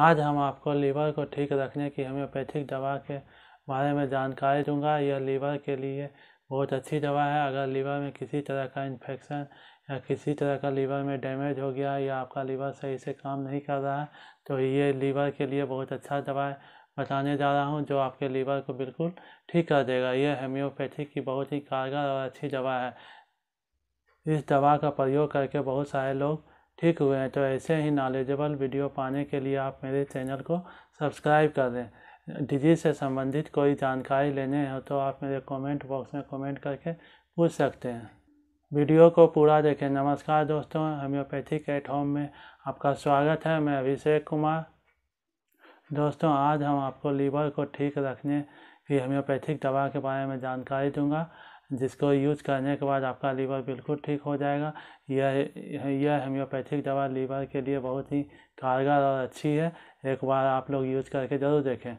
आज हम आपको लीवर को ठीक रखने की होम्योपैथिक दवा के बारे में जानकारी दूंगा यह लीवर के लिए बहुत अच्छी दवा है अगर लीवर में किसी तरह का इन्फेक्शन या किसी तरह का लीवर में डैमेज हो गया या आपका लीवर सही से काम नहीं कर रहा है तो ये लीवर के लिए बहुत अच्छा दवा है बताने जा रहा हूँ जो आपके लीवर को बिल्कुल ठीक कर देगा यह होम्योपैथिक की बहुत ही कारगर और अच्छी दवा है इस दवा का प्रयोग करके बहुत सारे लोग ठीक हुए हैं तो ऐसे ही नॉलेजेबल वीडियो पाने के लिए आप मेरे चैनल को सब्सक्राइब कर दें डिजीज से संबंधित कोई जानकारी लेने हो तो आप मेरे कमेंट बॉक्स में कमेंट करके पूछ सकते हैं वीडियो को पूरा देखें नमस्कार दोस्तों होम्योपैथिक एट होम में आपका स्वागत है मैं अभिषेक कुमार दोस्तों आज हम आपको लीवर को ठीक रखने की होम्योपैथिक दवा के बारे में जानकारी दूंगा जिसको यूज करने के बाद आपका लीवर बिल्कुल ठीक हो जाएगा यह यह होम्योपैथिक दवा लीवर के लिए बहुत ही कारगर और अच्छी है एक बार आप लोग यूज करके ज़रूर देखें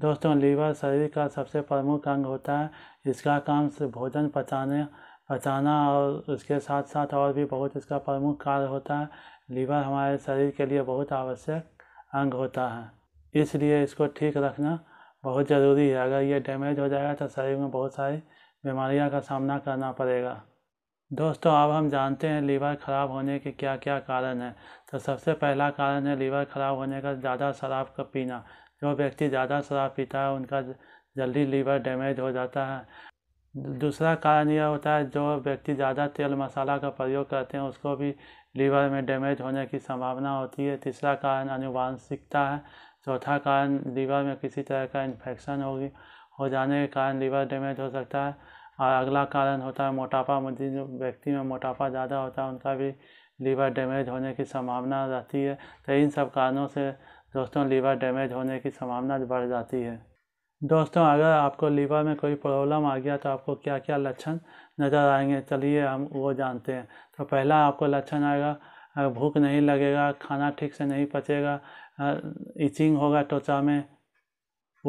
दोस्तों लीवर शरीर का सबसे प्रमुख अंग होता है इसका काम से भोजन पचाने पचाना और उसके साथ साथ और भी बहुत इसका प्रमुख कार्य होता है लीवर हमारे शरीर के लिए बहुत आवश्यक अंग होता है इसलिए इसको ठीक रखना बहुत ज़रूरी है अगर ये डैमेज हो जाएगा तो शरीर में बहुत सारी बीमारियां का सामना करना पड़ेगा दोस्तों अब हम जानते हैं लीवर ख़राब होने के क्या क्या कारण हैं तो सबसे पहला कारण है लीवर ख़राब होने का ज़्यादा शराब का पीना जो व्यक्ति ज़्यादा शराब पीता है उनका जल्दी लीवर डैमेज हो जाता है दूसरा कारण यह होता है जो व्यक्ति ज़्यादा तेल मसाला का प्रयोग करते हैं उसको भी लीवर में डैमेज होने की संभावना होती है तीसरा कारण अनुवांशिकता है चौथा कारण लीवर में किसी तरह का इन्फेक्शन होगी हो जाने के कारण लीवर डैमेज हो सकता है और अगला कारण होता है मोटापा जिन व्यक्ति में मोटापा ज़्यादा होता है उनका भी लीवर डैमेज होने की संभावना रहती है तो इन सब कारणों से दोस्तों लीवर डैमेज होने की संभावना बढ़ जाती है दोस्तों अगर आपको लीवर में कोई प्रॉब्लम आ गया तो आपको क्या क्या लक्षण नज़र आएंगे चलिए हम वो जानते हैं तो पहला आपको लक्षण आएगा भूख नहीं लगेगा खाना ठीक से नहीं पचेगा इचिंग होगा त्वचा में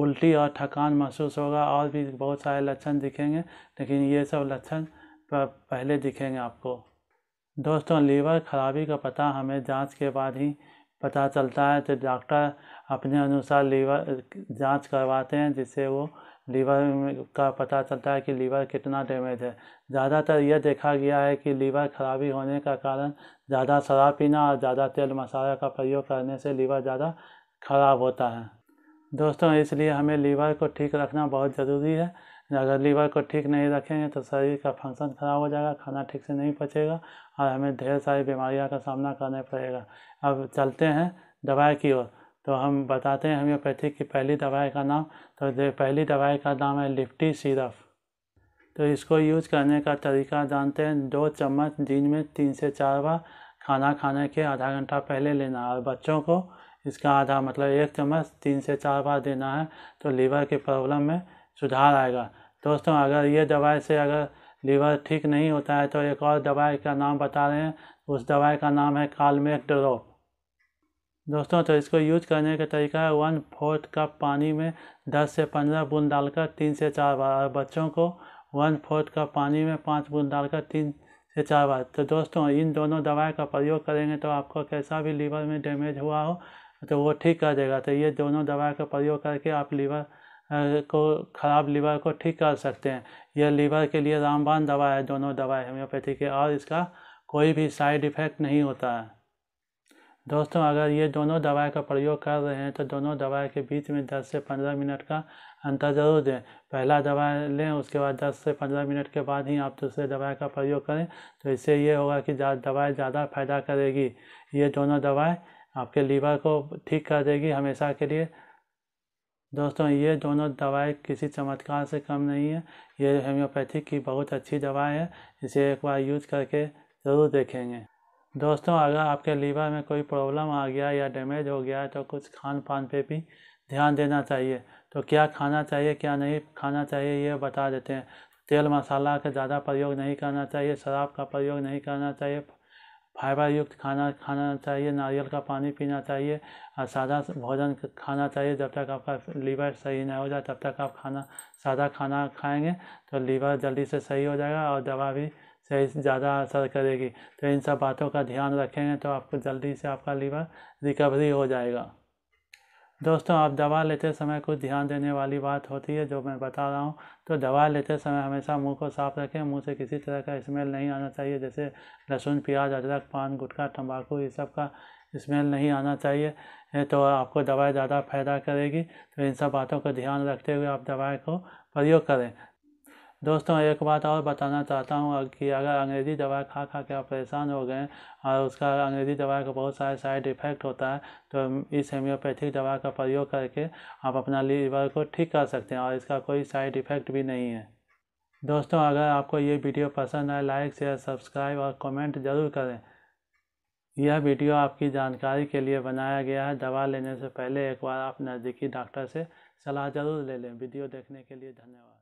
उल्टी और थकान महसूस होगा और भी बहुत सारे लक्षण दिखेंगे लेकिन ये सब लक्षण पहले दिखेंगे आपको दोस्तों लीवर खराबी का पता हमें जांच के बाद ही पता चलता है तो डॉक्टर अपने अनुसार लीवर जांच करवाते हैं जिससे वो लीवर का पता चलता है कि लीवर कितना डैमेज है ज़्यादातर यह देखा गया है कि लीवर खराबी होने का कारण ज़्यादा शराब पीना और ज़्यादा तेल मसाला का प्रयोग करने से लीवर ज़्यादा खराब होता है दोस्तों इसलिए हमें लीवर को ठीक रखना बहुत ज़रूरी है अगर लीवर को ठीक नहीं रखेंगे तो शरीर का फंक्शन ख़राब हो जाएगा खाना ठीक से नहीं पचेगा और हमें ढेर सारी बीमारियों का सामना करना पड़ेगा अब चलते हैं दवाई की ओर तो हम बताते हैं होम्योपैथी की पहली दवाई का नाम तो पहली दवाई का नाम है लिफ्टी सिरप तो इसको यूज करने का तरीका जानते हैं दो चम्मच दिन में तीन से चार बार खाना खाने के आधा घंटा पहले लेना और बच्चों को इसका आधा मतलब एक चम्मच तीन से चार बार देना है तो लीवर की प्रॉब्लम में सुधार आएगा दोस्तों अगर ये दवाई से अगर लीवर ठीक नहीं होता है तो एक और दवाई का नाम बता रहे हैं उस दवाई का नाम है कालमेक ड्रॉप दोस्तों तो इसको यूज करने का तरीका है वन फोर्थ कप पानी में दस से पंद्रह बूंद डालकर तीन से चार बार और बच्चों को वन फोर्थ कप पानी में पाँच बूंद डालकर तीन से चार बार तो दोस्तों इन दोनों दवाई का प्रयोग करेंगे तो आपको कैसा भी लीवर में डैमेज हुआ हो तो वो ठीक कर देगा तो ये दोनों दवा का प्रयोग करके आप लीवर को ख़राब लीवर को ठीक कर सकते हैं यह लीवर के लिए रामबान दवा है दोनों दवाएं होम्योपैथी के और इसका कोई भी साइड इफ़ेक्ट नहीं होता है दोस्तों अगर ये दोनों दवाई का प्रयोग कर रहे हैं तो दोनों दवाई के बीच में 10 से 15 मिनट का अंतर ज़रूर दें पहला दवा लें उसके बाद 10 से 15 मिनट के बाद ही आप दूसरे दवाई का प्रयोग करें तो इससे ये होगा कि दवाई ज़्यादा फायदा करेगी ये दोनों दवाएँ आपके लीवर को ठीक कर देगी हमेशा के लिए दोस्तों ये दोनों दवाएं किसी चमत्कार से कम नहीं है ये होम्योपैथी की बहुत अच्छी दवा है इसे एक बार यूज करके ज़रूर देखेंगे दोस्तों अगर आपके लीवर में कोई प्रॉब्लम आ गया या डैमेज हो गया है तो कुछ खान पान पर भी ध्यान देना चाहिए तो क्या खाना चाहिए क्या नहीं खाना चाहिए ये बता देते हैं तेल मसाला का ज़्यादा प्रयोग नहीं करना चाहिए शराब का प्रयोग नहीं करना चाहिए फाइबर युक्त खाना खाना चाहिए नारियल का पानी पीना चाहिए और सादा भोजन खाना चाहिए जब तक आपका लीवर सही नहीं हो जाए तब तक आप खाना सादा खाना खाएंगे तो लीवर जल्दी से सही हो जाएगा और दवा भी सही ज़्यादा असर करेगी तो इन सब बातों का ध्यान रखेंगे तो आपको जल्दी से आपका लीवर रिकवरी हो जाएगा दोस्तों आप दवा लेते समय कुछ ध्यान देने वाली बात होती है जो मैं बता रहा हूँ तो दवा लेते समय हमेशा मुंह को साफ रखें मुंह से किसी तरह का स्मेल नहीं आना चाहिए जैसे लहसुन प्याज अदरक पान गुटखा तंबाकू ये सब का स्मेल नहीं आना चाहिए तो आपको दवाई ज़्यादा फायदा करेगी तो इन सब बातों का ध्यान रखते हुए आप दवाई को प्रयोग करें दोस्तों एक बात और बताना चाहता हूँ कि अगर अंग्रेज़ी दवा खा खा के आप परेशान हो गए और उसका अंग्रेज़ी दवा का बहुत सारे साइड इफ़ेक्ट होता है तो इस होम्योपैथिक दवा का प्रयोग करके आप अपना लीवर को ठीक कर सकते हैं और इसका कोई साइड इफ़ेक्ट भी नहीं है दोस्तों अगर आपको ये वीडियो पसंद आए लाइक शेयर सब्सक्राइब और कमेंट ज़रूर करें यह वीडियो आपकी जानकारी के लिए बनाया गया है दवा लेने से पहले एक बार आप नज़दीकी डॉक्टर से सलाह ज़रूर ले लें वीडियो देखने के लिए धन्यवाद